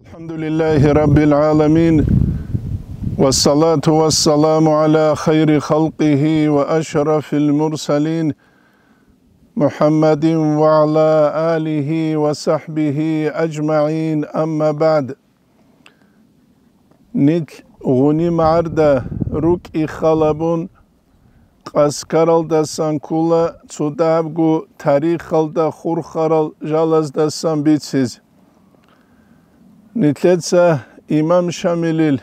الحمد لله رب العالمين والصلاة والسلام على خير خلقه وأشرف المرسلين محمد وعلى آله وصحبه أجمعين أما بعد نك غنيم عردا رك خلبون قسكرالدسان كولا تصدابقو تاريخالدا خورخارال جالزدسان بيتسيز ნიტლეცა იმამ შამილილ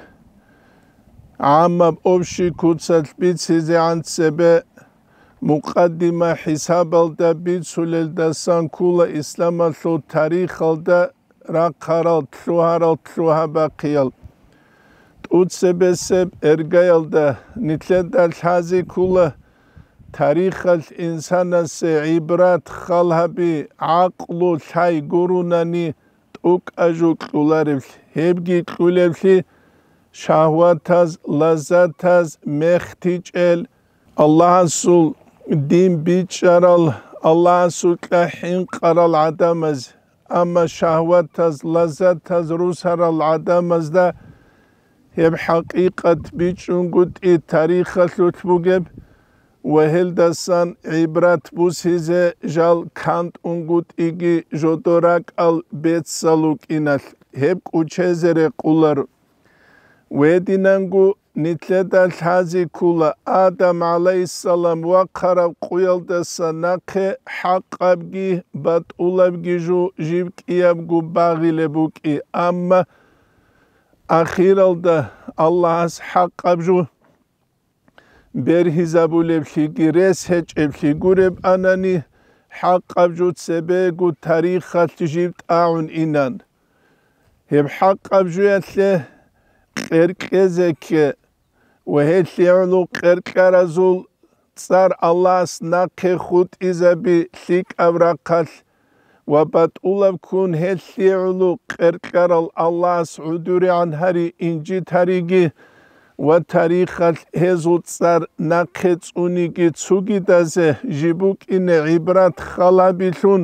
ამ ოფში ქუცალ პიციზე ანცებე მუყადიმა ჰისაბალდა ბიცულელ და სანკულა ისლამალო თარიხალდა რა ხარალ თუარალ თუაბაქიალ უცებესებ ერგაილდა ნიტლედა ლაზი ქულა თარიხალ ინსანასე იბრათ ხალჰაბი აყლუ ჩაი გურუნანი أوك أجوك لولارفل هبجي كولفل شهواتاز لازاتاز مختيج إل الله سول دين بيتشارال الله سول كاحين قرال عدمز أما شهواتاز لازاتاز روسارال عدمز دا هب حقيقة بيتشون إي تاريخة لتبوغب უეჰელდასან ებრათ ბუსიზე ჟალ კანტ უნგუტ იგი ჟოტორაკ ალ ბეცალუკინალ ჰებ კუჩეზერე ყულარ ვედინანგუ ნიტლედა ლაზი ქულა ადამ ალეისალამ ვაყარა ყუელდასა ნაქე ჰაყაბგი ბატულებგი ჟუ ჟიბკიაბგუ ბაღილებუკი ამმა ახირალდა ალლაჰს ჰაყაბჟუ ბერჰიზაბულებში გრესეჭებში გურებ ანანი ჰაყაბჯუცებე გუ თარიხალჯიბ ტაუნ ინან ჰებ ჰაყაბჯუეთლე ყერკეზეკე ვეჰეთლიულუ ყერკარაზულ წარ ალას ნაქე ხუთ იზები ლიკავრაკალ ვაბატ ულავ ქუნ ჰეთლიულუ ყერკარალ ალას უდური ანჰარი ინჯი თარიგი ვათარიხალ ჰეზუცარ ნაკეცუნიკი ცუგიდაზე ჟიბუკინე იბრად ხალაბილუნ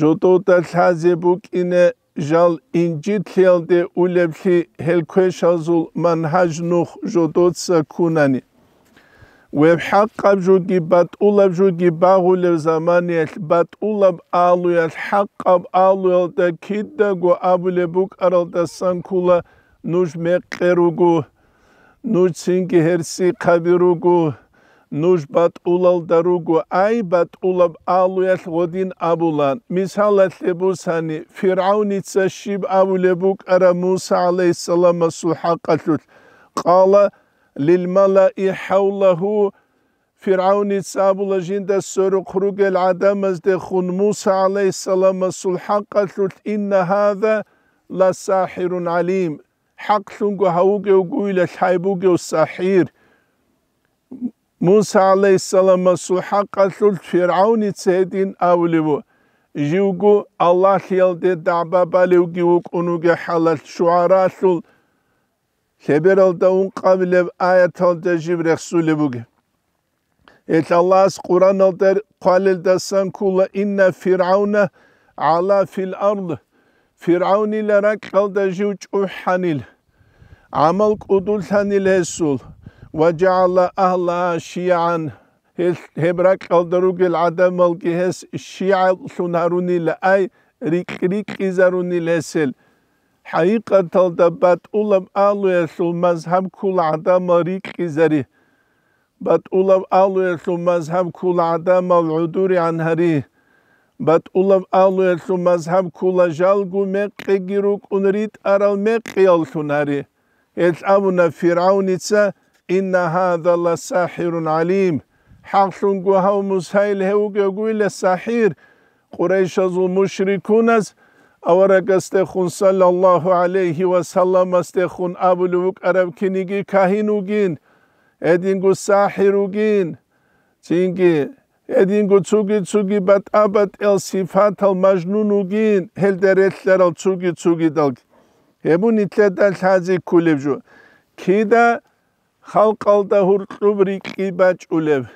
ჟოტოტა ლაზებუკინე ჟალ ინჯითელდე ულებლი ჰელქეშაზულ მანჰაჯნუხ ჟოტოცა ქუნანი ვებჰაყაბჟუგი ბატულაბჟუგი ბაღულევ ზამანიელ ბატულაბ ალუელ ჰაყაბ ალუელდა ქიდდაგუ აბულებუკ არალდა სანქულა ნუშ მეყერუგუ نوش سنگی هرسي قبیروگو نوش بات اولال داروگو ای بات اولاب آلویل غدین ابولان مثال لبوسانی فرعونی تسشیب اولبوک ارا موسى عليه السلام قتل قال للملأ حوله فرعون سابل جند سر خروج العدم از خون موسى عليه السلام سلحقتل إن هذا لساحر عليم حق و گویل شایبوگه و ساحير موسى عليه السلام سو حقا ثلت فرعون تسيدين أوليو جيوغو الله خيال دي دعبا باليوغي وقنوغي حالة شعراء ثل خبرال داون قابل آيات هل تجيب رخصولي بوغي Et Allah's Quran alder qalil dasan kula inna فرعون علا في الأرض فرعون جوج ყალდაჟი عمل قدول ثاني لسول وجعل أهلها شيعا هبرك روك العدم الجهس الشيعة سناروني لأي ريك ريك إزاروني لسل حقيقة تلدبات أولم آلو يسول مذهب كل عدم ريك إزاري بات أولم آلو يسول مذهب كل عدم العدور عن هريه bat ulav aluel su mazhab kula jalgu me qegiruk unrit aral me qiyal sunari et avuna firavnitsa inna hadha la sahirun alim حقشون قوهاو مسهيل هوك يقول السحير قريش ذو مشركونس أورك استخون صلى الله عليه وسلم استخون أبلوك أرب كنيجي كاهنوجين أدينجو ساحروجين تينجي ედინგო ცუგი ცუგი ბატაბატ ელსი ფათალ მაჟნუნუგინ ჰელდერეთლერალ ცუგი ცუგი დალგი ემუნი თლედა ლაზი კულებჟუ კიდა ხალყალდა ჰურტუბრი კიბაჭულებ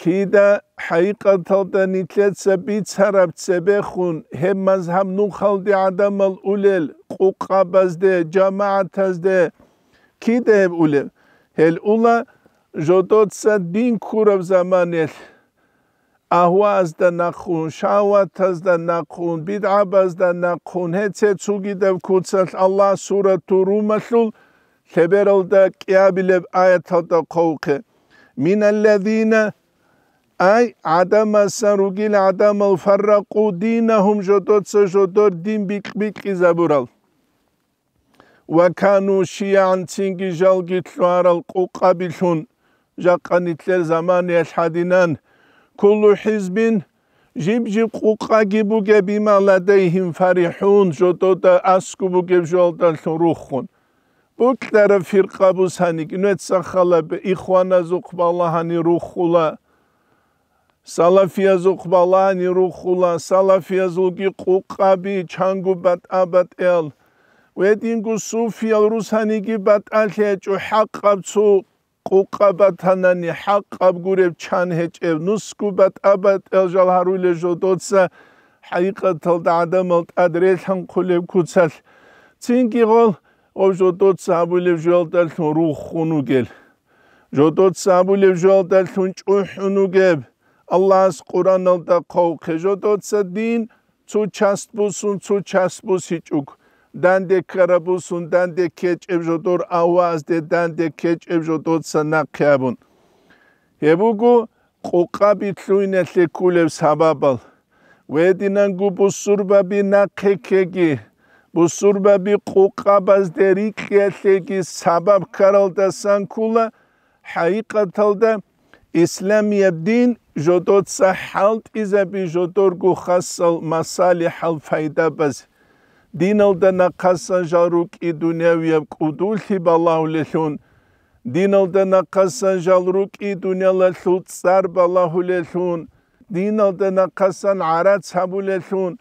კიდა ჰაიყათალდა ნიტლეცა ბიცარაბცებე ხუნ ჰემაზ ჰამ ნუხალდი ადამალ ულელ ყუყაბაზდე ჯამაათაზდე კიდე ულე ჰელ ულა ჟოდოცა დინ ქურავ ზამანელ აჰვას და ნახუნ შავათას და ნახუნ ბიდაბას და ნახუნ ეცე ცუგიდევ კუცალ ალლა სურათუ რუმასულ ლებერალ და კიაბილებ აიათალ და ყოუხე მინალლადინა აი ადამასან რუგილ ადამალ ფარაკუ დინაჰუმ ჟოდოც ჟოდორ დინ ბიკბიკი ზაბურალ ვაკანუ შიან ცინგი ჟალგი თვარალ ყუყაბილუნ ჟაყანი თლერ ზამანი ალჰადინან ქულუ ჰიზბინ ჟიბჯი ყუყა გიბუგები მალადე ჰიმ ფარიჰუნ ჟოტო და ასკუბუგებ ჟოლდან ლურუხუნ ბუქტარ ფირყაბუს ჰანი კნეცა ხალაბე იხვანა ზუყბალა ჰანი რუხულა სალაფია ზუყბალა ჰანი რუხულა სალაფია ზულგი ყუყაბი ჩანგუბატ აბატ ელ ვედინგუ სუფიალ რუსანიგი ბატალე ჯუ ჰაყაბ ცუ ყუყაბათანანი ჰაყაბგურებ ჩანჰეჭევ ნუსკუბათ აბატელჟალ ჰარულეჟო დოცა ჰაიყათალ დაადამალ ადრეთან ყულებ ქუცალ წინგიღოლ ოჟო დოცა აბულებ ჟალდალ რუხუნუგელ ჟოდოც აბულებ ჟალდალ ჩუჰუნუგებ ალლას ყურანალ და ყოუ ხეჟოდოცა დინ ჩუჩასბუსუნ ჩუჩასბუსი ჭუკ დანდე ქრაბუსუნ დანდე ქეჭებჟოდორ ავაზ დე დანდე ქეჭებჟოდოთ სანაქიაბუნ ჰებუგუ ყუყაბი თუინელე კულებს ჰაბაბალ ვედინან გუბუსურბაბი ნაქეკეგი ბუსურბაბი ყუყაბას დე რიქიელეგი საბაბ ქარალდა სანკულა ჰაიყათალდა ისლამია დინ ჟოდოთ საჰალტ იზაბი ჟოდორ გუხასალ მასალი ჰალ ფაიდაბაზ დინალდა ნაკასან ჟარუკი დუნიავია კუდულთი ბალავლეშუნ დინალდა ნაკასან ჟალრუკი დუნიალა სულცარ ბალავლეშუნ დინალდა ნაკასან არა ცაბულეშუნ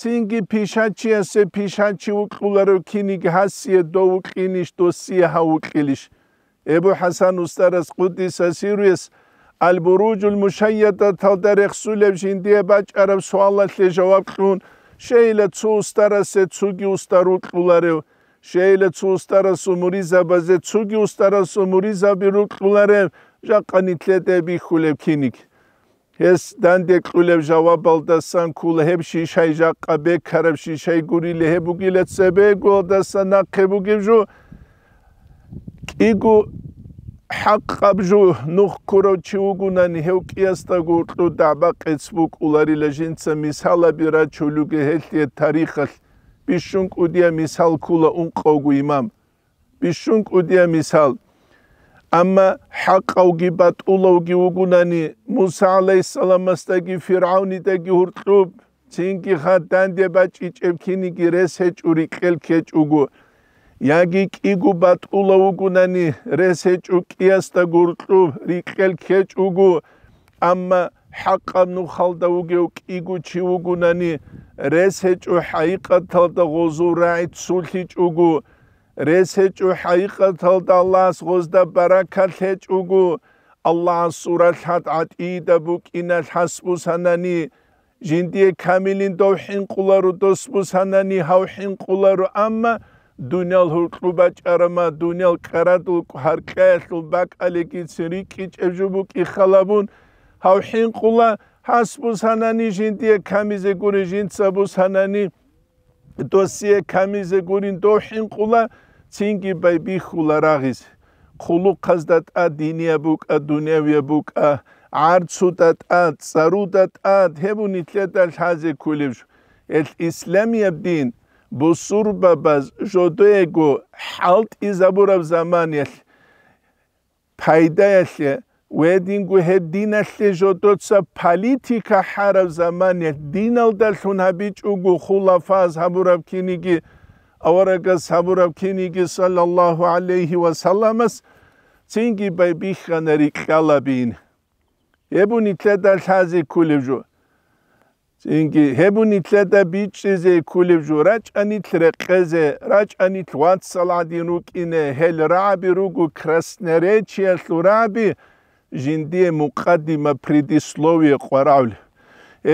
წინგი ფიშაჩი ასე ფიშაჩი უკულარო ქინი გასიე დო უკინიშ დო სიჰა უკილიშ ებუ ჰასან უსტარას ყუდის ასირუეს ალბურუჯულ მუშაიადა თალდა რეხსულებში ინდია ბაჭარა სუალა ლე ჟავაბ ყუნ შეიძლება ცუ უსტარასე ცუგი უსტარ უკულარე შეიძლება ცუ უსტარას უმრიზაბაზე ცუგი უსტარას უმრიზაბი უკულარე ჟაყანი თლედები ხულებ ქინიკ ეს დანდე ყულებ ჟავაბალ და სანკულ ჰებში შაი ჟაყა ბექარებში შაი გური ლეჰბუგილეცებე გოდასა ნაკებუგიჟუ კიგუ ჰაკაბჟუ ნუხქურო ჩუგუნანი ჰევკიასტა გურტუ დაბაყეც ბუკულარი ლეჟინცა მისალაბი რა ჩულუგე ჰელტი თარიხალ ბიშუნ კუდია მისალ ქულა უნყოგუ იმამ ბიშუნ კუდია მისალ ამა ჰაკავგი ბატულოგი უგუნანი მუსა ალეისალამასტაგი ფირაუნი დაგი ჰურტუბ წინკი ხა დანდება ჭიჭებქინი გირეს ჰეჭური ყელქეჭუგუ იაგი კიგუ ბატულა უგუნანი რესე ჭუკიას და გურტუ რიკელ ქეჭუგუ ამა ჰაყანუ ხალდა უგეუ კიგუ ჩი უგუნანი რესე ჭუ ჰაიყათალ და ღოზურაი ცულჰი ჭუგუ რესე ჭუ ჰაიყათალ და ალას ღოზ და ბარაკათ ჭუგუ ალას სურათ ატი და ბუკინა ჰასბუსანანი ჟინდიე ქამილინ დოჰინ ყულარუ დოსბუსანანი ჰავჰინ ყულარუ ამა დუნალ ჰულკუბა ჭარმა დუნალ ყარატულ ყარყესულ ბაკალიკი ცირი კიჭებჟუბუ კიხალაბუნ ჰავჰინ ყულა ჰასბუს ჰანანი ჟინტია ქამიზე გური ჟინცაბუს ჰანანი დოსიე ქამიზე გური დოჰინ ყულა ცინკი ბაი ბიხულა რაღის ხულუ ყაზდა ტა დინია ბუკა დუნევია ბუკა არცუტა ტა წარუდა ტა თებუნი თლედა ჰაზე ქულებშ ეს ისლამია დინი ბუსურ ბაბაზ ჟოდეგო ჰალტ იზაბურავ ზამანიალ ფაიდაალე ვედინგუ ჰედინალე ჟოდოცა პოლიტიკა ჰარავ ზამანიალ დინალდალ ჰუნაბიჭუგუ ხულაფაზ ჰაბურავ ქინიგი ავარაგა ჰაბურავ ქინიგი სალალლაჰუ ალეიჰი ვასალამას ცინგი ბაი ბიხანარი ყალაბინ ებუნი თლედალ ჰაზი ქულიჯუ ინგი ჰებუნი წეტა ბიჩიზე ქულებჟურა ჭანი წრეყეზე რა ჭანი თვანც სალადინუ კინე ჰელ რაბი რუგუ ქრესნერე ჩელურაბი ჟინდი მუყადიმა ფრიდი სლოვი ყვარავლ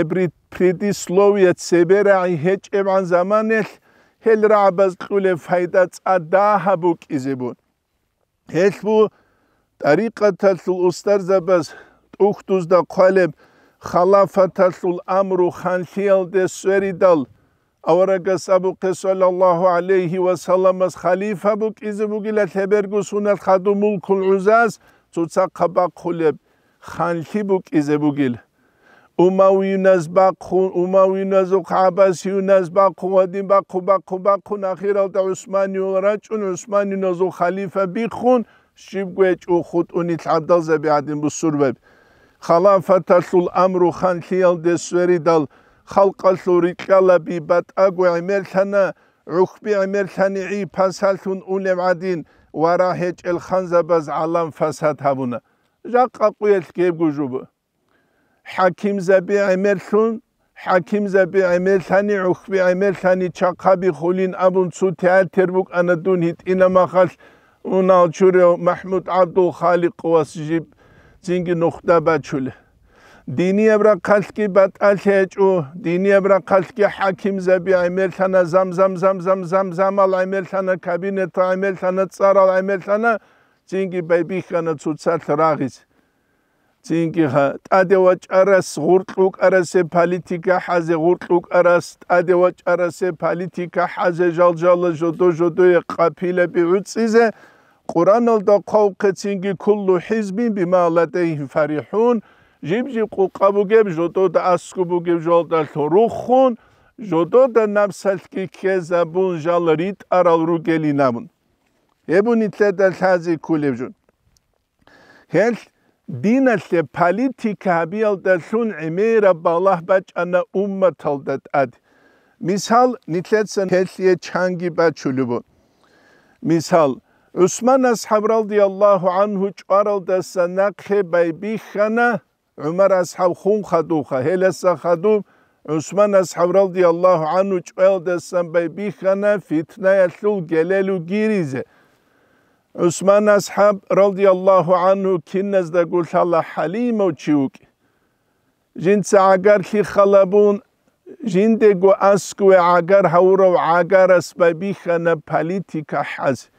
ებრი ფრიდი სლოვი ცებერა ჰეჭევან ზამანე ჰელ რაბას ქულე ფაიდა წადაჰაბუ კიზებუ ჰელბუ ტარიყა თალ უსტარ ზაბას ტუხტუზ და ყალებ ხალაფათა სულ ამრუ ხანშიალ და სვერიდალ ავარაგა საბუქე სალალლაჰუ ალეიჰი ვასალამას ხალიფა ბუ კიზბუგილა თებერგუსუნალ ხადუმულ ქულუზას წუცა ყაბაქულებ ხანში ბუ კიზბუგილ უმავინას ბაქუ უმავინას ყაბას იუნას ბაქუ ვადინ ბაქუ ბაქუ ბაქუ ნახირალ და უსმანი ურაჭუნ უსმანი ნოზუ ხალიფა ბიხუნ შიბგვეჭუ ხუტუნი თადალზები ადიმ ბუსურბები ხალაფათა სულ ამრუ ხან ხიალდეს სვერიდალ ხალყალსური ყალაბი ბატაგუ ემერთანა უხბი ემერთანი ი ფასალთუნ ულემ ადინ ვარა ჰეჭელ ხანზაბაზ ალამ ფასათაბუნა ჟაყაყუელ გებგუჟუბ ჰაკიმზაბი ემერთუნ ჰაკიმზაბი ემერთანი უხბი ემერთანი ჩაყაბი ხულინ აბუნ ცუ თეატერბუკ ანადუნ ჰიტ ინამახალ უნალ ჩურე მაჰმუდ აბდულ ხალიყ ვასჟიბ წინგი ნოხდა ბაჩული დინიებრა ხალხი ბატალეჭუ დინიებრა ხალხი ჰაკიმზები აიმერთანა ზამზამზამზამზამზამალ აიმერთანა კაბინეტ აიმერთანა წარალ აიმერთანა წინგი ბიხანა ცუცალ რაღის წინგი ხა ტადევაჭარას ღურტლუკარასე პოლიტიკა ხაზე ღურტლუკარას ტადევაჭარასე პოლიტიკა ხაზე ჟალჟალა ჟოდო ჟოდო ეყაფილები უწიზე ყურანალდა ყავქეცინგი ქულუ ჰიზბი ბიმალადეი ფარიჰუნ ჟიბჟი ყუყაბუგებ ჟოტო და ასკუბუგებ ჟოლდა თურუხუნ ჟოტო და ნამსალკი ქეზაბუნ ჟალრით არალრუგელინამუნ ებუნითლე და თაზი ქულებჟუნ ჰელ დინალე პოლიტიკა ბიალდა სუნ ემირა ბალაჰ ბაჭანა უმმა თალდათ ად მისალ ნითლეცენ ჰელიე ჩანგი ბაჩულუბუ მისალ Usman ashab radiyallahu anhu çaral desa nakhe baybi khana Umar ashab khun khadu kha helesa khadu Usman ashab radiyallahu anhu çaral desa baybi khana fitne yatlul gelelu girize Usman ashab radiyallahu anhu kinnez de gul hala halim o çiuk Jinsa agar ki khalabun jinde go asku agar hawro agar asbabi khana politika haz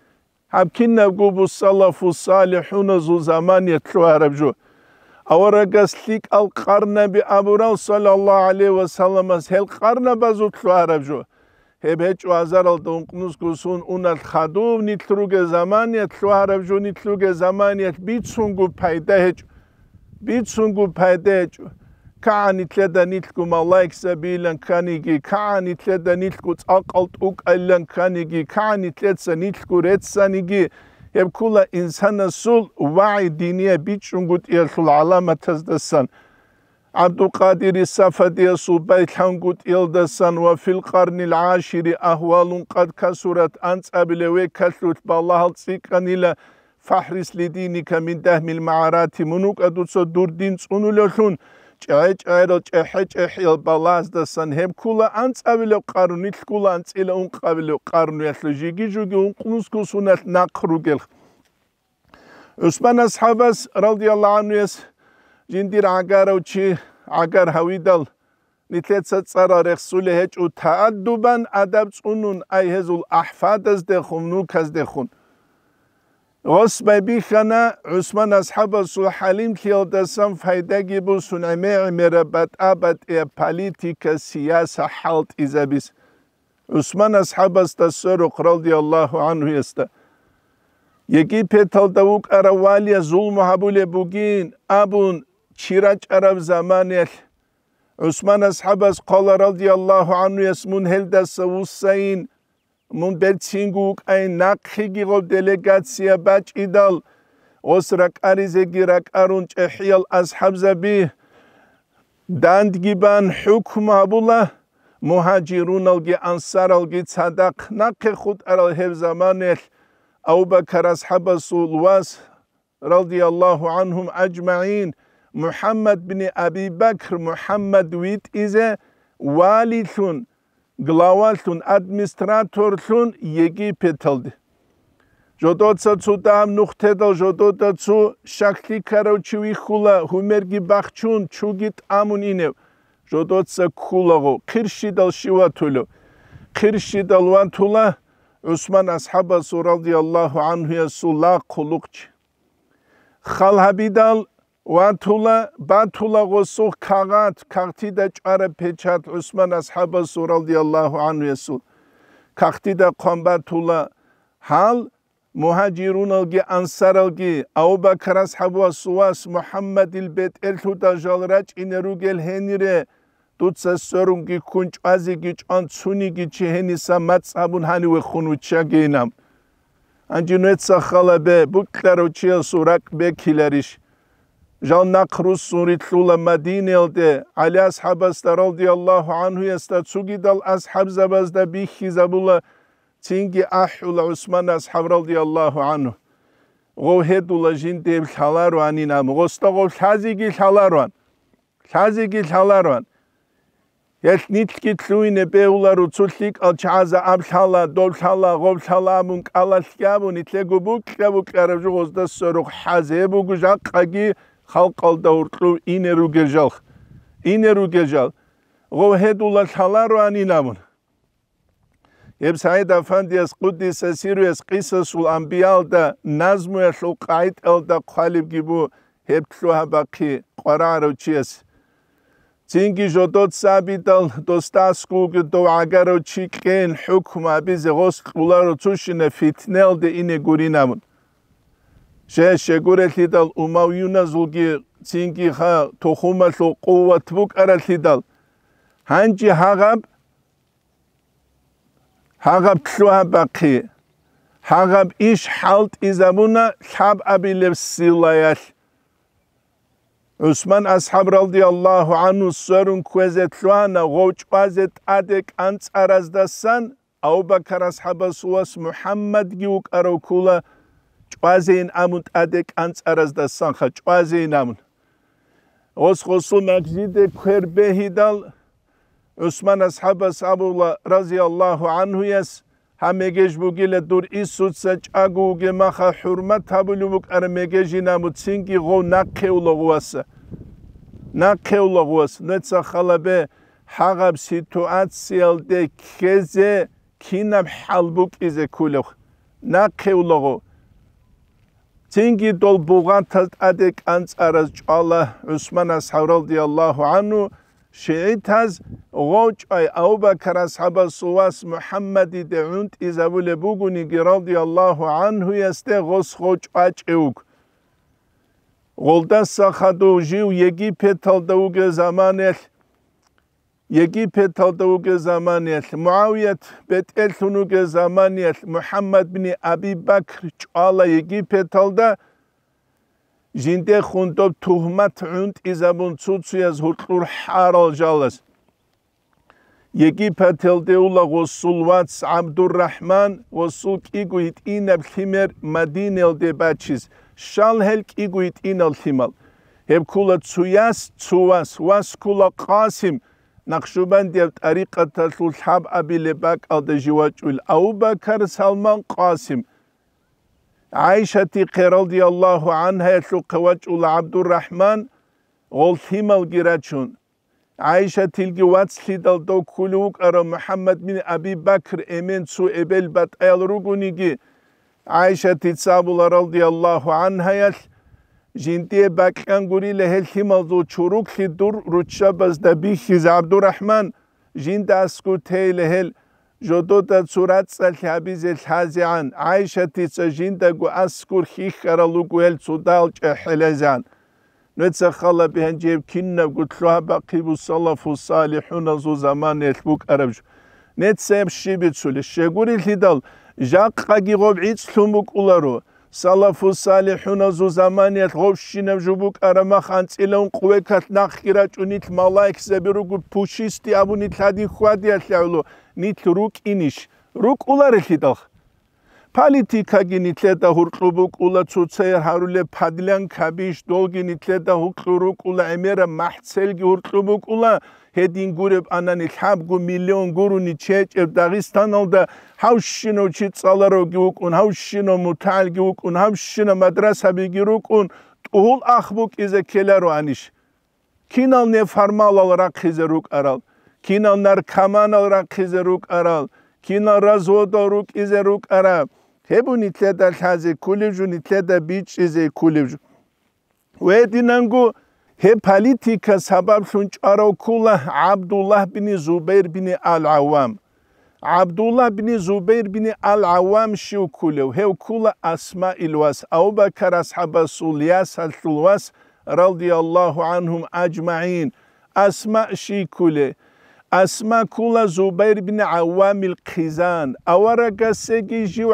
ამ კინაგუბუ სალაფუ სალიჰუნა ზუ ზამანია ქვარაბჟუ ავარაგას ლიკ ალ ყარნაბი აბურალ სალალა ალე ვა სალამას ჰელ ყარნაბაზუ ქვარაბჟუ ჰებეჭუ აზარალ დონკნუს გუსუნ უნალ ხადუვ ნიტრუგე ზამანია ქვარაბჟუ ნიტრუგე ზამანია ბიცუნგუ ფაიდა ჰეჭ ბიცუნგუ ფაიდა ჰეჭ ქანი თედანიცკუ მალაიქსაბილან ქანიგი ქანი თედანიცკუ წაყალტუკ ალან ქანიგი ქანი თედანიცკუ რეცანიგი ებკულა ინსანა სულ ვაი დინია ბიჩუნგუტ ილსულ ალამათას დასან აბდუყადირი საფადია სუბაი ლანგუტ ილდასან ვა ფილყარნილ აშირი აჰვალუნ ყად ქასურათ ანწაბილე ვე ქასრუთ ბალაჰალ ციკანილა ფაჰრის ლიდინი ქამინდაჰმილ მაარათი მუნუკადუცო დურდინ წუნულოშუნ ჭაიჭაირო ჭეჰეჭეჰილ ბალასდასან ჰემკულა ანწავილო ყარუნი თკულა ანწილო უნყავილო ყარუნი ახლა ჟიგიჟუგი უნყუნსკუსუნალ ნაკრუგელ უსმანას ჰავას რალდიალლაჰ ანუეს ჯინდირ აგაროჩი აგარ ჰავიდალ ნიტეცა წარა რესულე ჰეჭუ თაადუბან ადაბწუნუნ აი ჰეზულ აჰფადაზ დე ხუნუ ქაზ დე ხუნუ Ghasbe bihana Osman ashaba Halim kildesem fayda gibi suname bat abad e politika siyasa halt izabis. Osman da ashaba kral radiyallahu anhu yasta. Yegi petal davuk arawaliya zulmu habule bugün abun çiraç arab zamanel. Osman ashabas kala radiyallahu anhu yasmun helda savusayin. მუნბერცინგუ უკაი ნაკიგიღო დელეგაცია ბაჭიდალ ოსრაკ არიზეგი რაკარუნ ჭეჰიალ ასჰაბზაბი დანდგიბან ჰუკმაბულა მუჰაჯირუნალგი ანსარალგი ცადაკ ნაკე ხუთ არალ ჰევზამანელ აუბაქარ ასჰაბასულ ვას რადიალლაჰუ ანჰუმ აჯმაინ მუჰამმად ბნი აბი ბაქრ მუჰამმად ვიტ იზე ვალითუნ გლავალთუნ ადმინისტრატორთუნ ეგიპეთელდ ჯოდოცა ცუდამ ნუხთედო ჯოდოდაცუ შაქთი ქაროჩუი ხულა ჰუმერგი ბახჩუნ ჩუგით ამუნინე ჯოდოცა ქულაღო ქირშიდალ შივათულო ქირშიდალ ვანთულა ოსმან ასჰაბას რადიალლაჰუ ანჰუ ისულა ყულუკჩ ხალჰაბიდალ ვათულა ბათულა გოსო ქაღათ ქართი და ჭარე ფეჩათ უსმან ასჰაბას რადიალლაჰუ ანჰუ ესუ ქართი და ყომბათულა ჰალ მუჰაჯირუნალგი ანსარალგი აუბაქარ ასჰაბას უას მუჰამმადილ ბეთ ელთუ და ჟალრაჭ ინერუგელ ჰენირე დუცა სორუნგი კუნჭაზიგი ჭან ცუნიგი ჩეჰენისა მაცაბუნ ჰანი ვეხუნუ ჩაგენამ ანჯინეცა ხალაბე ბუკლარო ჩიელ სურაკ ბექილერიშ ჟან ნაქრუს სური თულა მადინელდე ალი ასჰაბასტა რადიალლაჰუ ანჰუ ესტა ცუგიდალ ასჰაბზაბაზდა ბიხი ზაბულა ცინგი აჰულ უსმან ასჰაბ რადიალლაჰუ ანჰუ ღოჰედულა ჟინ დებ ხალარ ვანი ნამ ღოსტა ღო ხაზიგი ხალარ ვან ხაზიგი ხალარ ვან ეს ნიტკი თუინე პეულარ უცულიკ ალჩაზა ამხალა დოლხალა ღოლხალა მუნ კალასკა მუნ ითლეგუბუ კლავუ კარავჟო ღოსტა სორო ხაზე ბუგუჟა ყაგი ხალყალ და ურტლუ ინერუ გეჟალ ინერუ გეჟალ ღო ჰედულა ხალარვანი ნამუნ ებ საიდა ფანდიას ყუდის სირუეს ყისსულ ამბიალ და ნაზმუე ხო ყაიტელ და ხალიბ გიბუ ჰებთლუ ჰაბაკი ყვარარო ჩიეს ცინგი ჟოდოც საბიტალ დოსტას კუგ დო აგარო ჩიკენ ჰუკმა ბიზე ღოს ყულარო ცუშინე ფიტნელ დე ინე გურინამუნ შე შეგურეთიდალ უმავიუნა ზულგი წინკი ხა თოხუმალო ყუვა თბუკარალთიდალ ჰანჯი ჰაგაბ ჰაგაბ ქლუაბაკი ჰაგაბ იშ ჰალტ იზამუნა ლაბ აბილებს სილაიალ Усман асхаб радиллаху анху сөрүн көзетлуана гоучпазет адек анцараздасан Абу Бакр асхаба суас Мухаммад гиук арокула ჭვაზეინ ამუნ ადე კანცარას და სანხა ჭვაზეინ ამუნ ოსხოსუ მაგზიდე ქერბეჰიდალ ოსმან ასჰაბას აბულა რაზიალლაჰუ ანჰუ ეს ამეგეშ ბუგილე დურ ისუცა ჭაგუგე მახა ჰურმა თაბლუბუკ არ მეგეჟინა მუცინკი ღო ნაქეულოღვას ნაქეულოღვას ნეცა ხალაბე ჰაღაბ სიტუაციალ დე ქეზე ქინამ ჰალბუკ იზე ქულოღ ნაქეულოღო თინგი დოლბუღან თალტადე კანცარას ჭალა უსმანას ჰავრალდიალლაჰუ ანუ შეითაზ ღოჭაი აუბაქარას ჰაბასუვას მუჰამმადი დე უნტ იზავულე ბუგუნი გირალდიალლაჰუ ანჰუ ესტე ღოს ღოჭა ჭეუკ ღოლდას სახადუ ჟიუ ეგიფეთალ დაუგე ზამანელ يجيبه تلتوك زمانيه معاوية بتألتونوك زمانيه محمد بن أبي بكر جعالة يجيبه تلتا جنده خونتوب تهمت عند إزابون تسوطي از هرطور حارال جالس يجيبه تلتا أولا غصول واتس عبد الرحمن غصول كيقو يتين بخمر مدينة الدباتشيز شال هل كيقو يتين الخمال هب كولا تسوياس تسواس واس كولا قاسم ნახშუბანდია ტარიკათა სულჰაბ აბილება კალდე ჟუაჭულ აუბაქარ სალმან ყასიმ აიშათი ყერალდი ალლაჰუ ანჰა ისუ ყვაჭულ აბდურაჰმან ოლთიმალ გირაჩუნ აიშათი ლგი ვაცლი და დოქული უკარო მუჰამმად მინ აბი ბაქრ ემენ ცუ ებელ ბატალ რუგუნიგი აიშათი ცაბულ რალდი ალლაჰუ ანჰა ისუ ჟინტიე ბაკანგური ლეჰელთი მალზო ჩურუკ ხიდურ რუჩა ბაზდაბი ხიზ აბდურაჰმან ჟინდასკუ თეილეჰელ ჟოდოდა ცურაც ცალხაბიზე ლაზიან აიშათი ცაჟინდაგუ ასკურ ხიხარა ლუგუელ ცუდალ ჭეჰელეზან ნუცა ხალა ბიანჯიებ ქინნა გუთლუა ბაკიბუ სალაფუ სალიჰუნა ზუ ზამან ელბუკ არაბჟ ნეცემ შიბიცული შეგური ლიდალ ჟაყ ყაგიღობ იცლუმუკ ულარო салафу салихуна зу заманият хобшинем жубук арама ханцилон куветат нахкирачунит малайк зебиругу пушисти абуни тлади хвадия тлявлу нит рук иниш рук улар хитох политика гинитлета хурклубу кула цуце харуле падлян кабиш долгинитлета хуклуру кула эмера махцелги хурклубу кула ჰედინ გურებ ანანი ხაბგუ მილიონ გურუნი ჩეჭებ დაღისტანალ და ჰავშინო ჩიცალარო გიუკუნ ჰავშინო მუთალ გიუკუნ ჰავშინო მადრასა ბიგირუკუნ ტულ ახბუკ იზე ქელარო ანიშ ქინალ ნე ფარმალალ რაქიზე რუკ არალ ქინალ ნარ ქამანალ რაქიზე რუკ არალ ქინალ რაზოდო რუკ იზე რუკ არა ჰებუნი თლედა ხაზე კულიჟუნი თლედა ბიჭ იზე კულიჟუ ვედინანგუ پلیتی که سبب شون چارو کوله عبدالله بن زبیر بن العوام عبدالله بن زبیر بن العوام شو کوله هو کوله اسماء الواس او بکر اصحاب السولیاس الواس رضی الله عنهم اجمعین اسماء شی کوله اسماء کوله زبیر بن عوام القزان او را کسی جیو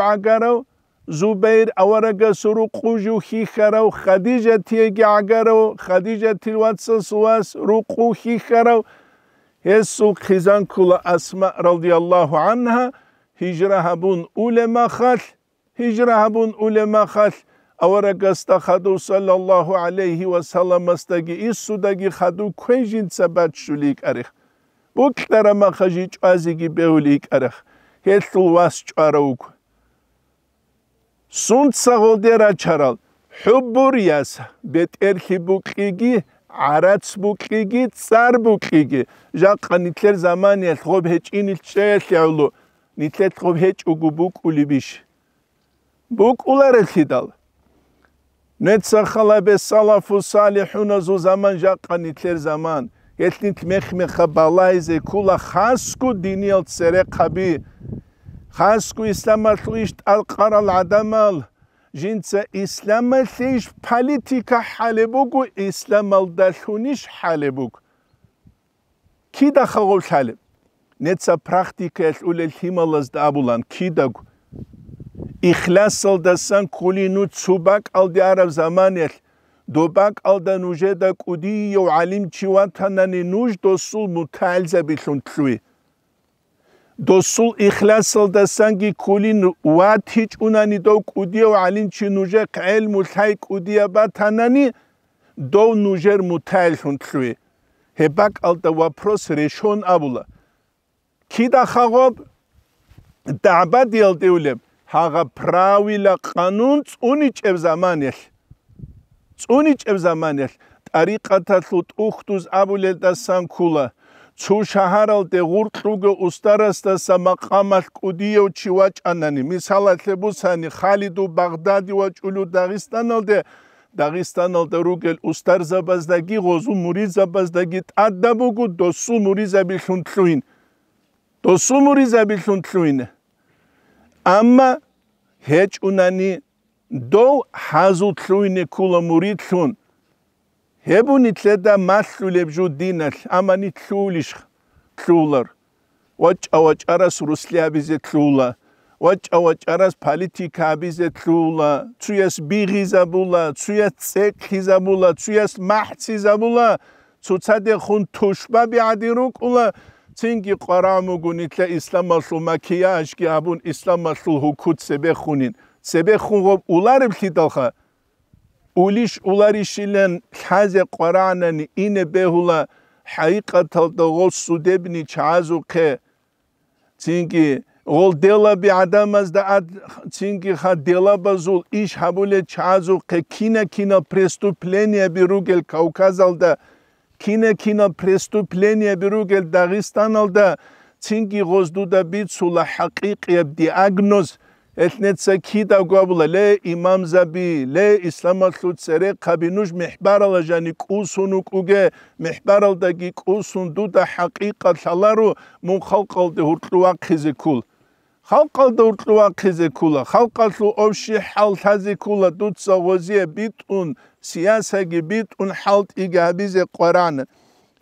زوبير اورګه سرو قوجو خي خرو خديجه تيګي اگرو خديجه تلواتس سواس رو قو خي خرو هسو خيزان کول اسماء رضي الله عنها هجرهبون علماء خل هجرهبون علماء خل اورګه استخدو صلى الله عليه وسلم استګي اسو دګي خدو کوجين سبب شوليك اره بو کترما خجي چازيګي بهوليك اره هسو واس چاروک სუნცა გოდე რა ჩარალ ჰუბურიას ბეტერხი ბუკიგი არაც ბუკიგი цар ბუკიგი ჟაყანიტლერ ზამანია ხობ ჰეჭინილ შეეხლო ნიტლეთ ხობ ჰეჭ უგუ ბუკული ბიშ ბუკულარე ხიდალ ნეცა ხალაბე სალაფუ სალიჰუნა ზო ზამან ჟაყანიტლერ ზამან ეთნით მეხმე ხაბალაიზე კულა ხასკუ დინიალ წერე ხაბი ხასკვი სამართლის ტალყარალ ადამალ ჟინცა ისლამალეშ პოლიტიკა ჰალებუკუ ისლამალ დაშუნიშ ჰალებუკ კიდა ხაღოლ ჰალე ნეცა პრაქტიკა ულე ჰიმალას დაბულან კიდა ихласал да сан кулину цубак алди араб заманех дубак алда нуже да куди ю алим чи ва танани нуж до сул муталзе би лунтлуи досул ихласл дасанги кулин ва тичунани до кудио алинчин уже кэл мутай кудио батанани до нужер мутай хунтлуи хебак алта вопрос решон абула кида хагоб дабадил дивлем хага правила канун цуничев заманел цуничев заманел тариқата лут ухтуз абуле дасан кула ცუ შაჰარალ დე ღურტუგე უსტარასტა სამაყამალ კუდიო ჩივაჭანანი მისალათებუსანი ხალიდუ ბაღდადი ვაჭულუ დაღისტანალ დე დაღისტანალ დე რუგელ უსტარზაბაზ და გიღოზუ მურიზაბაზ და გიტადაბუგუ დო სუ მურიზაბი ხუნტლუინ დო სუ მურიზაბი ხუნტლუინ ამა ჰეჭუნანი დო ჰაზუ ხუინე კულა მურიტლუნ ებუნი წედა მასულებს უდინას ამანი ცულიშ ცულარ ვაჭავაჭარას რუსლიაბიზე ცულა ვაჭავაჭარას პოლიტიკაბიზე ცულა ცუეს ბიღიზაბულა ცუეს წეკიზაბულა ცუეს მაჰციზაბულა ცუცადე ხუნ თუშბაბი ადირუკულა წინკი ყარამუგუნი წა ისლამალ მაქიაშკი აბუნ ისლამალ ჰუკუც ზებე ხუნინ ზებე ხუნ ულარებ თითოხა ulish ularishilen haze qur'anan ine behula haqiqatal da gol sudebni chazuke chinki gol dela bi adamaz da ad chinki kha dela bazul ish habule chazuke kina kina prestuplenia bi rugel kaukazal da kina kina prestuplenia bi rugel dagistanal da chinki gozdu da bi sula haqiqiy diagnoz ეთნეცა კიდა გვაბლელე იმამზაბი ლე ისლამალხუ წერე ყაბინუშ მეხბარალა ჟანი კუსუნუ კუგე მეხბარალდაგი კუსუნდუ და ჰაკიკა თალარუ მუხალყალდე ურტუა ხიზე ქულ ხალყალდე ურტუა ხიზე ქულა ხალყალსუ ოფში ჰალთაზე ქულა დუცა ღოზია ბიტუნ სიასაგი ბიტუნ ჰალთ იგაბიზე ყურან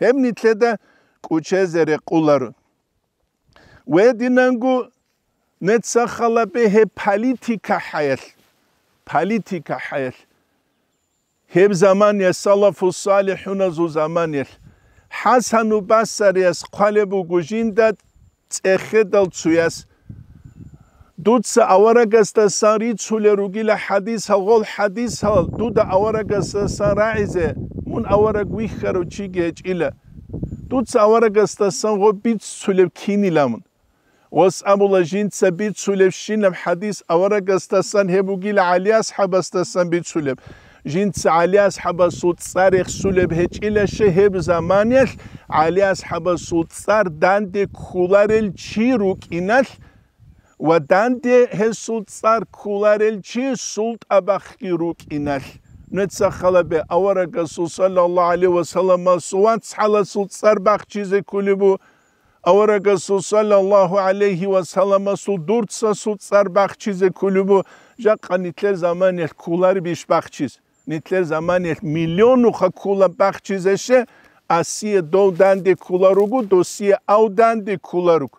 ემნითლე და კუჩეზერე ყულარუ ვედინანგუ netsakhala behe politika hayl politika hayl hem zaman ya salafus salihun az zaman ya hasan u basari as qalebu gujinda tsexe dal tsuyas dutsa awaragasta sari tsulerugila hadis hal hadis hal duda awaragasta saraize mun awarag wikharu chige chila dutsa awaragasta san go bit tsulev kinilamun ვასამულაჟინცა ბიცულებში ნამ ჰადის ავარაგასთასან ჰებუგილ ალიას ჰაბასთასან ბიცულებ ჟინც ალიას ჰაბასუ წარიხ სულებ ჰეჭილეშე ჰებ ზამანიალ ალიას ჰაბასუ წარ დანდე ქულარელ ჩირუ კინალ ვა დანდე ჰესუ წარ ქულარელ ჩი სულტაბახირუ კინალ ნეცა ხალაბე ავარაგასუ სალალა ალი ვასალამა სუან ცალასუ წარ ბახჩიზე ქულიბუ ავარაგასო სალალლაჰუ ალეიჰი ვასალამასო დურცასო წარბახჩიზე კულუბო ჟაყანითლე ზამანე კულარი ბიშბახჩიზ ნითლე ზამანე მილიონუ ხაკულა ბახჩიზეშე ასიე დოდანდი კულარუგუ დოსიე აუდანდი კულარუგ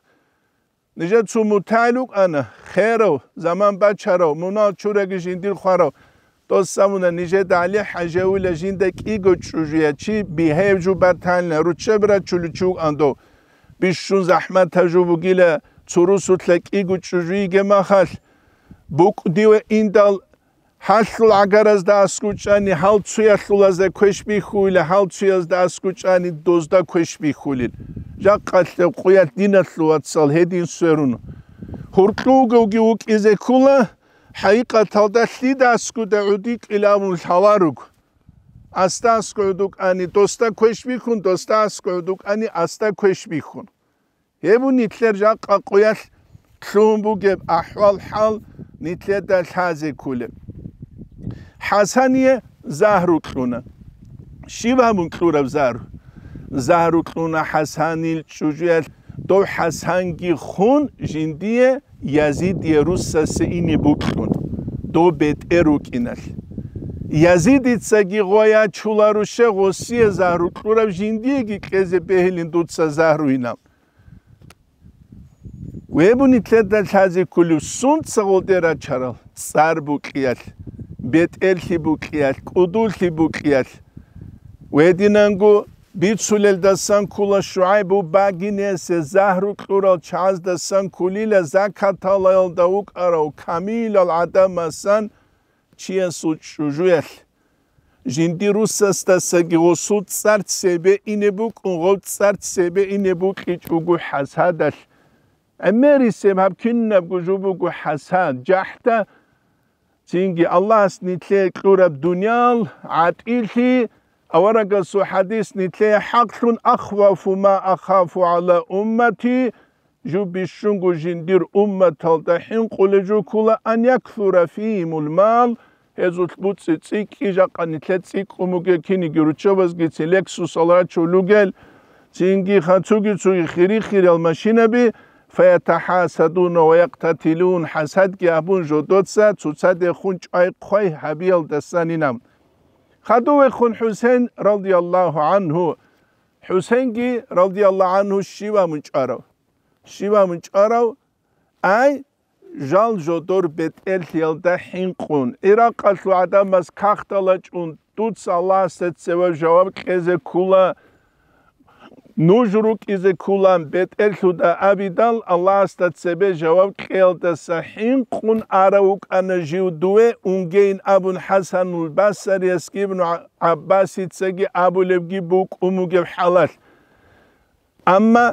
ნეჟა ცუმუ თალუკ ანა ხერო ზამან ბაჩარო მუნა ჩურეგი ჟინდი ხარო დოსსამუნა ნიჟე დალი ჰაჟეულა ჟინდა კიგო ჩუჟია ჩი ბიჰევჯუ ბათალნა რუჩებრა ჩულუჩუ ანდო бишун захмат тажубу гиле цурусутлек игу чужи гемахал букдиве индал хасл агараз да аскучани халцуяхлазе квешби хуиле халцуяз да аскучани дозда квешби хулил жаккатле куят динаслуатсал хедин сверун хуртугуги укизе кула хайка талдалли да аскуда уди килаву хаваруг ასთა სკოდუკ ანი დოსთა ქეშ მიხუნ დოსთა სკოდუკ ანი ასთა ქეშ მიხუნ ემუ ნიტლერ ჟა ყაყუალ ქლუმბუ გებ აჰვალ ჰალ ნიტლერ და ლაზე ქულე ჰასანიე ზაჰრუ ქუნა შივამუ ქურავ ზარ ზაჰრუ ქუნა ჰასანილ ჩუჯელ დო ჰასანგი ხუნ ჟინდიე იაზიდ იერუსასე ინი ბუქუნ დო ბეტერუ კინალ იაზიდიცაგი ღოია ჩულარუშე ღოსიე ზარუ ტურავ ჟინდიეგი ყეზე პეჰლინ დუცა ზარუინა ვებუნი თლედა ჩაზი კული სუნცა ვოდერა ჩარალ წარბუკიალ ბეტელში ბუკიალ კუდულში ბუკიალ ვედინანგუ ბიცულელ და სანკულა შუაიბუ ბაგინესე ზაჰრუ ყურალ ჩაზ და სანკულილა ზაკათალალ და უკარო კამილალ ადამასან чия сучужуэл. Жинди русаста сагиосу царт себе инебук унгов царт себе инебук ичугу хасадал. أمري سبب كنا بجوبك حساد جحتا تيجي الله سنتلي قرب دنيال عتيلي أورق سو حديث نتلي حقل أخوف ما أخاف على أمتي جو بشنغو جندير أمة تلتحين قل جو كل أن يكثر فيهم المال ეზუთბუცი ციკი ჟაყანი თეცი კუმუგე ქინიგურ ჩობას გიცი ლექსუს ალარა ჩულუგელ ცინგი ხაცუგი ცუი ხირი ხირალ მაშინები ფეთაჰასადუნ ვაიაკთათილუნ ჰასადგი აბუნ ჟოდოცა ცუცადე ხუნ ჭაი ხაი ჰაბიალ დასანინამ ხადუე ხუნ ჰუსეინ რადიალლაჰუ ანჰუ ჰუსეინგი რადიალლაჰუ ანჰუ შივა მუნჭარავ შივა მუნჭარავ აი ჟალ ჟოტორ ბეტელთიელ და ჰინყუნ ერაყალუ ადამას ქახტალაჭუნ თუც ალასეცევა ჟავაბ ყეზე ქულა ნუჟრუ ყეზე ქულან ბეტელთუ და აბიდალ ალასეცებე ჟავაბ ყელდა საჰინყუნ არაუკანა ჟიუდუე უნგეინ აბუნ ჰასანულ ბასარი ესკიბნუ აბასიცეგი აბულებგი ბუკუმუგე ჰალალ ამმა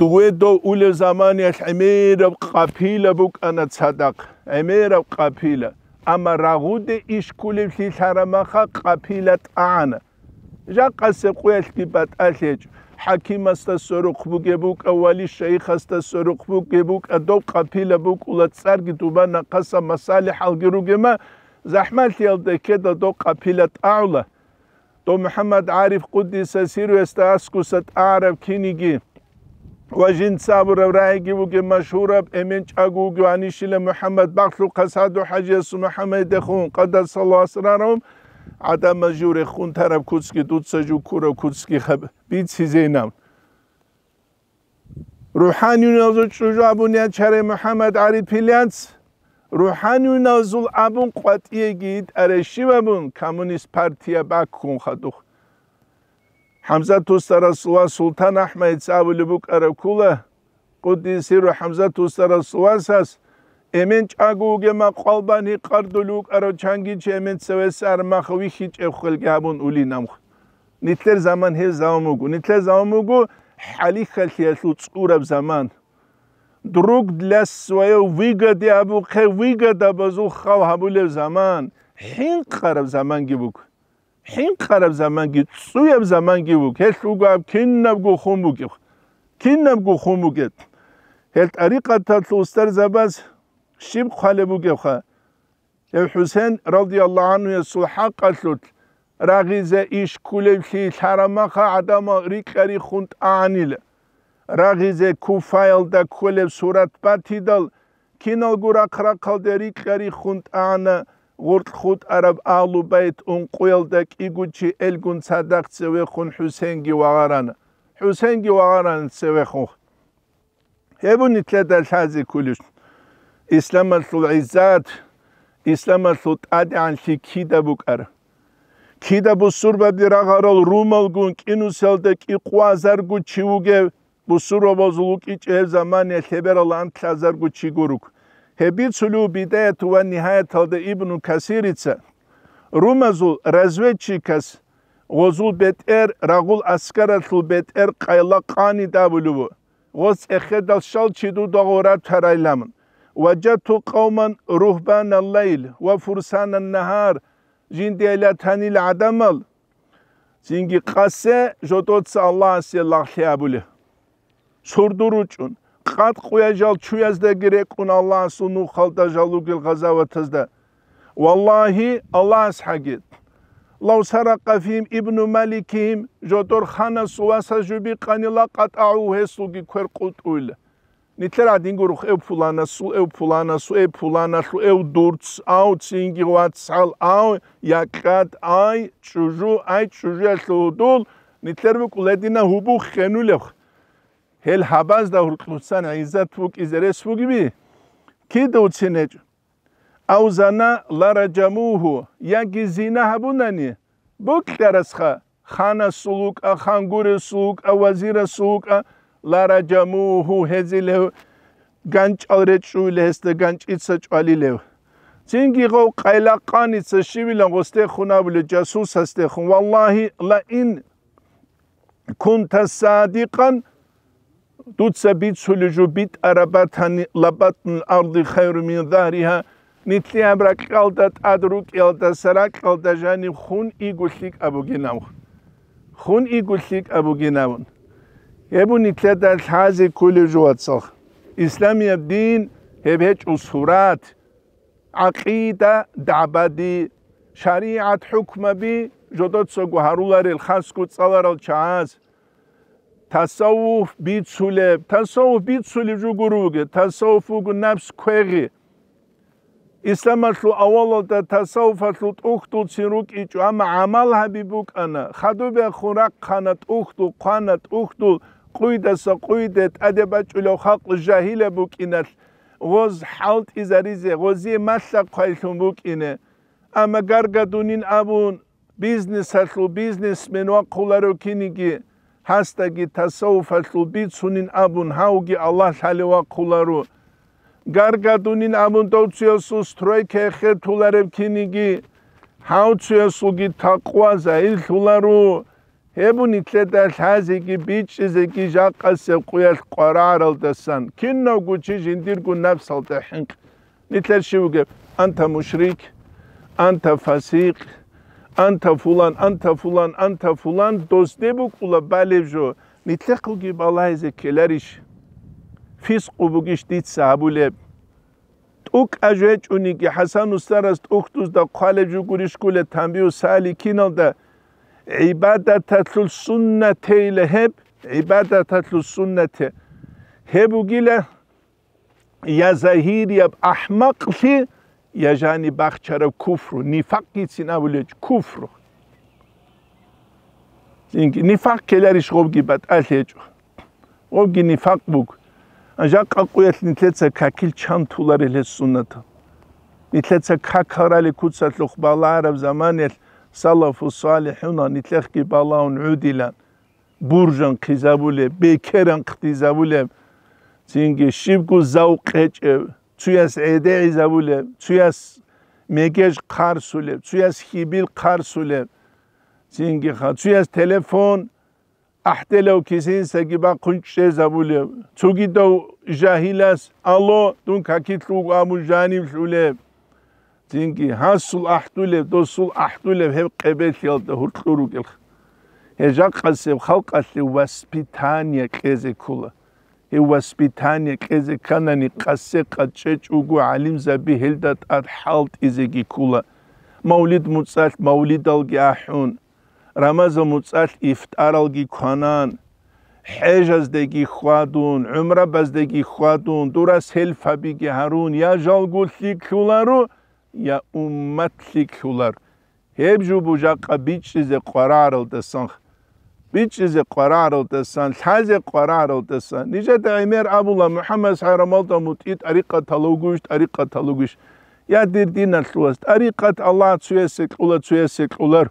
დუედო ულე ზამანი ხემერა ყაფილა ბუკანა ცადაყ ემერა ყაფილა ამა რაღუდი ისკული ფილარამახა ყაფილა ტან ჟაყასე ყუელთი ბატალეჯ ჰაკიმასთა სოროხბუგებუ ყვალი შეიხასთა სოროხბუგებუ ადო ყაფილა ბუკულა წარგი დუბა ნაყასა მასალი ჰალგირუგემა ზაჰმალთიალდე კედა დო ყაფილა ტავლა დო მუჰამად არიფ ყუდისა სირუესთა ასკუსა ტარავ ქინიგი ვაჟინ საბურ ევრაიგი უგე მაშურაბ ემენ ჭაგუ უგე ანიშილე მუჰამად ბახლუ ყასადუ ჰაჯესუ მუჰამედე ხუნ ყადა სალო ასრარომ ადამ მაჟურე ხუნ თარაბ ქუცკი დუცაჯუ ქურა ქუცკი ხაბ ბიცი ზეინამ რუჰანიუ ნაზულ ჩუჯუ აბუნია ჩარე მუჰამად არი ფილიანც რუჰანიუ ნაზულ აბუნ ყვატიე გიიტ არე შივაბუნ კომუნისტ პარტია ბაქ ხუნ ხადუხ ჰამზა თუსარასულა სულთან აჰმედს ავლებუ ყარაკულა ყუდისი რო ჰამზა თუსარასულასას ემენ ჭაგუგემა ყალბანი ყარდულუ ყარო ჩანგი ჩემენ წევეს არ მახვი ხიჭე ხელგაბონ ული ნამხ ნიტლერ ზამან ჰე ზამუგუ ნიტლერ ზამუგუ ჰალი ხალხიასუ წურებ ზამან друг для своего выгоды абу ке выгода базу хав хамуле заман хин қарам заман гибук ჰინყარებს ამანგი წუებს ამანგი ვუკ ეს უგა კინნავგო ხომუკი კინნავგო ხომუკე ეს ტარიკათა წუსტარ ზაბას შიბ ხალებუკე ხა ე ჰუსეინ რადიალლაჰ ანუ ისუ ჰაყალუთ რაგიზე ისკულებში ლარამახა ადამა რიკარი ხუნტ ანილ რაგიზე კუფაილ და ქოლებ სურათ პათიდალ კინალგურა ხრაკალდერი ყერი ხუნტ ანა ورت خود عرب آلو بیت اون قیل دک ایگو چی الگون صدق سوی خون حسینگی وغران حسینگی وغران سوی خون هبو نتلا در سازی کلوش اسلام سو عزت اسلام سو تادی عن سی کی دبو کر کی دبو سور بدی را غرال رومال گون کینو سل دک ایقو ازرگو چی وگه بو سور و بازلوک ایچ ایو زمانی سبرالان تلازرگو چی گروک Hebiculu bidayetu ve nihayet halde İbn Kasir ise Rumazul razveçikas gozul beter ragul askaratul beter kayla kani davulu Goz ehedal şal çidu doğurat teraylamın. Vajatu kavman ruhbanel leyl ve fursanen nehar jindiyela tanil adamal. Zingi kase jodotsa Allah asya lahliyabulu. Surduruçun. ყად ყუეჟალ ჩუეს და გერე ყუნალას უნუ ხალდა ჟალუ გილ ღაზავათაზ და ვალლაჰი ალას ჰაგით ლაუ სარაკა ფიმ იბნუ მალიკიმ ჟოტორ ხანა სუასა ჟუბი ყანილა ყატაუ ჰესუგი ქერ ყულტულ ნიტლერა დინგურ ხევ ფულანა სუ ევ ფულანა სუ ევ ფულანა სუ ევ დურც აუ ცინგი ვაცალ აუ იაკად აი ჩუჟუ აი ჩუჟე ლუდულ ნიტლერ ვკულედინა ჰუბუ ხენულებ ჰელ ჰაბაზ და ურკნუცან აიზათ უკიზერე სუგიბი კიდუცინეჯ აუზანა ლარაჯამუჰუ იაგი ზინა ჰაბუნანი ბუქტარასხა ხანა სულუკა ხანგურე სულუკა ვაზირა სულუკა ლარაჯამუჰუ ჰეზილე განჭალრე წულეს და განჭიცა წვალილევ წინგი ღო ყელაყანი წშივილან ოსტე ხუნაბლე ჯასუსასტე ხუნ ვალლაჰი ლაინ კუნთა სადიყან დუცები ცულიჟუბით არაბათანი ლაბატნ არდი ხაირუ მინ ზარიჰა ნიტიამრა ყალდათ ადრუ ყალდა სარა ყალდა ჟანი ხუნ იგუშიკ აბუგინავ ხუნ იგუშიკ აბუგინავ ებუ ნიტლადა ლაზი კულიჟუ ვაცხ ისლამია დინ ჰებეჭ უსურათ აკიდა დაბადი შარიათ ჰუკმები ჯოდოცო გუჰარულარელ ხასკუ წალარალ ჩააზ tasavvuf bir çule, tasavvuf bir çule jugurugi, tasavvuf ugu naps kweri. İslam aslu avalo da tasavvuf aslu tuhtu çiruk icu ama amal habibuk ana. Xadubi akhurak kana tuhtu, kana tuhtu, kuydasa kuydet, adeba çule uxaklu jahile buk inas. Goz halt izarize, gozi masla kaysun buk ine. Ama gargadunin abun, biznes aslu, biznesmen uakuları kinigi. ჰასტაგი თასაუფალ ბიცუნინ აბუნ ჰაუგი ალლაჰ ჰალევა ქულარუ გარგადუნინ აბუნ დოციოსუს თროიქე ხეთულარებ ქინიგი ჰაუციოსუგი თაყვაზა ილულარუ ებუნი წედა ლაზიგი ბიჭიზეგი ჟაყასე ყუალ ყვარარალდასან კინო გუჩი ჟინდირგუ ნაფსალდა ჰინკ ნიტლერ შიუგე ანთა მუშრიკ ანთა ფასიკ anta fulan, anta fulan, anta fulan, dostebuk ula balejo. Nitlekul gibi Allah ezekkeleriş. Fisku bu giştit sahabuleb. Uk ajueç uniki Hasan ustarast uktuz da kalecu gurişkule tambiyu salikinal da ibadetatul ile hep ibadetatul sünnete. Hebugile ya zahir yap fi. يجاني بخشر كفر نفاق يتسين أوليج كفر زينك نفاق كلار إش غوبجي بات أليج غوبجي نفاق بوك أنجا قاقو يتلين تلتسا كاكيل چان تولار إلي السنة نتلتسا كاكارا لكوتسا تلوخ بالار بزمان يتل سلاف الصالحون نتلخ كي بالاون عودلان بورجان قيزابولي بيكيران قيزابولي زينك شيبكو زاو قيچ ცუას ედეიზაბულე ცუას მეგეშ ხარსულე ცუას ხიბილ ხარსულე ძინგი ხა ცუას ტელეფონ აჰტელო კისინსა გიბა ყუნჩე ზაბულე ცუგიდო ჟაჰილას ალო დუნ კაკიტლუ ამუჟანი ვშულე ძინგი ჰასულ აჰტულე დოსულ აჰტულე ჰევ ყებეთილ და ჰურტლურუკილ ეჟა ყასე ხალყასე ვასპიტანია ყეზე ქულა ევასპიტანი ყეზე ქანანი ყასეყა ჭეჭუგუ ალიმზაბი ჰელდატ ად ჰალტ იზეგი კულა მაულიდ მუცალ მაულიდ ალგი აჰუნ რამაზა მუცალ ifტარ ალგი ქანან ჰეჟაზ დეგი ხვადუნ უმრა ბაზ დეგი ხვადუნ დურას ჰელფაბი გი ჰარუნ ია ჟალგულსი ქულარუ ია უმმათლი ქულარ ჰებჟუ ბუჟაყა ბიჭიზე ყვარარალ და სანხ ბიჭიზე ყვარარავდესან, ლაზე ყვარარავდესან. ნიჟა და იმერ აბულა მუჰამმად ჰარამალდა მუტი ტარიკა თალოგუშ ტარიკა თალოგუშ. ია დირდინა ლუას ტარიკათ ალა ცუესე ყულა ცუესე ყულარ.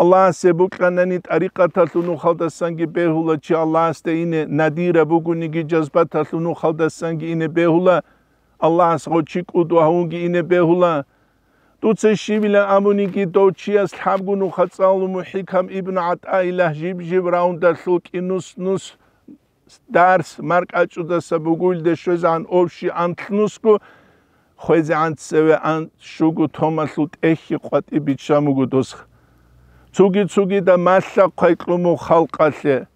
ალა სე ბუკანანი ტარიკა თალუნუ ხალდასანგი ბეჰულა ჩი ალა სტე ინე ნადირა ბუგუნი გი ჯაზბა თალუნუ ხალდასანგი ინე ბეჰულა. ალა სღო ჩი ყუდუ აუნგი ინე ბეჰულა. туце шивиле амуники дочиас хабгуну хацалу мухикам ибн атаилах жибжиб раунда сукинус нус дарс маркачудаса бугулде шозан обши антнуску хвезе антсеве ан шугу томасут эхи квати бичамугудос цуги цуги да маша кайклуму халкасе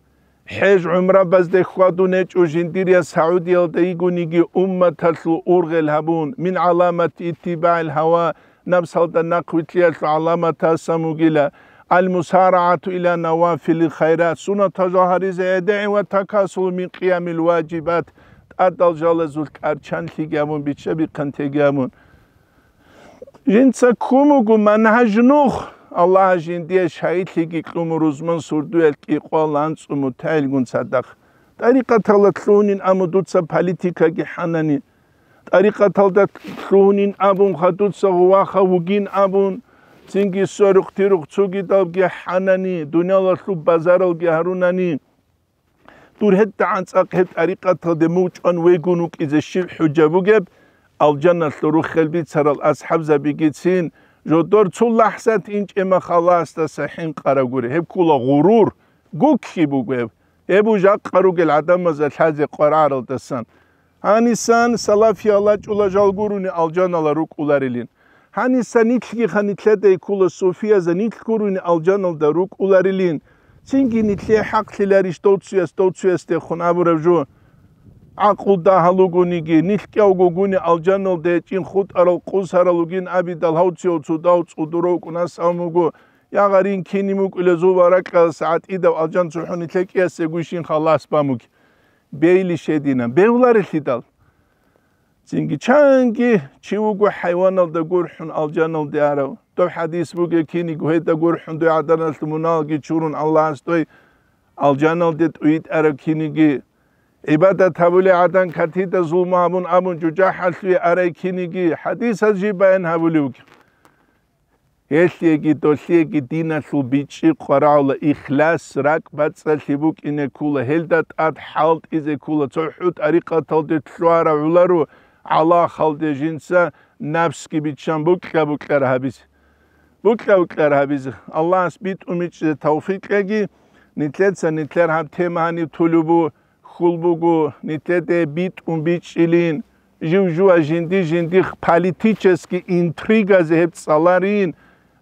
хеж умра базде хваду нечужин дирия саудиалда игуниги умматасу ургел хабун мин аламат итибаил хава ნაბსალდა ნაკვითია ალამათა სამუგილა ალმუსარაათუ ილა ნავაფილი ხაირაც სუნა თაჟაჰარიზე ედეი ვა თაკასულ მინ ყიამილ ვაჯიბათ ატალ ჟალეზულ კარჩან ლიგამუნ ბიჩე ბიყანთე გამუნ ინცა ქუმუგუ მანჰაჟნუხ ალლაჰ ჟინდია შაი ლიგი ყუმურუზმან სურდუელ კიყვალ ანწუმუ თაილგუნ სადახ ტარიკა თალა ტლუნინ ამუდუცა პოლიტიკა გიჰანანინ ტარიყა თალდა ფრუნინ აბუნ ხატუცა ვახა უგინ აბუნ წინგი სორუ ხტირუ ხცუგი დავგი ჰანანი დუნიალა ხუ ბაზარალ გიარუნანი ტურჰეთ დაანცა ხე ტარიყა თალდე მუჭან ვეგუნ უკიზე შივ ჰუჯაბუგებ ალჯანა ხლურუ ხელბი ცარალ ასჰაბზა ბიგიცინ ჟოდორ ცუ ლაჰსათ ინჭ ემა ხალასტა საჰიმ ყარაგური ჰებ კულა ღურურ გუქი ბუგებ ებუ ჟაყ ყარუგელ ადამაზა ლაზე ყარარალ დასან ანისან სალაფიალა ჭულაჟალგურუნი ალჯანალა როკულარილინ ანისან ითლიგი ხან ითლედე კულო სოფიაზე ნითლგურუნი ალჯანალდა როკულარილინ წინგი ნითლე ჰაკლილარი შტოცია შტოცია სტე ხონაბურევჟუ აყუდა ჰალუგუნიგი ნითკეუგუნი ალჯანალდე წინ ხუტარო ყუსარალუგინ აბიდალ ჰაუციო ცუდაუ წუდურო უკნა სამუგუ ягарин кини мукле зубара кас атида алжан цухуни тлекиасе гуишин халас памуки ბეილი შედინა ბევლარი ხიდალ ჩინგი ჩანგი ჩიუგუ ჰაივანალ და გურჰუნ ალჯანალ დიარა თო ჰადის ბუგე კინი გუე და გურჰუნ დი ადანალ თუნალ გი ჩურუნ ალლაჰს თოი ალჯანალ დი ტუით არა კინი გი ებადა თავული ადან ქათი და ზულმა ამუნ ამუნ ჯუჯა ჰალსვი არა კინი გი ჰადის აჯი ბაენ ჰავული უკი ესი ეგი დოსი ეგი დინა სუბიჩი ყრავლა იხლას რაკ ბაცალი ბუკინე ქულა ჰელდათ ად ჰალტ იზე ქულა წუჰუთ არიყა თალდე თშვარა ულარუ ალა ხალდე ჟინსა ნაფსკი ბიჩან ბუკა ბუკა რაბის ბუკა ბუკა რაბის ალას ბიტ უმიჩი თავფიკ ეგი ნიტლეცა ნიტლერ ჰა თემანი თულუბუ ხულბუგუ ნიტედე ბიტ უმბიჩილინ ჟუჟუა ჟინდი ჟინდი პოლიტიჩესკი ინტრიგა ზეპ წალარინ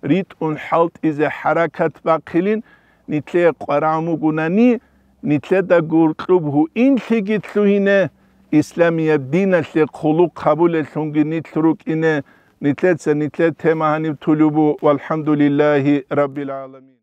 ритун халт изе харакат бахилин нитле қараму гунани нитле да гуртубху ин лигит луине исламия дина ле хулу кабуле лунги нитрукине нитле ца нитле тема хани тулубу валхамдулиллахи раббил аламин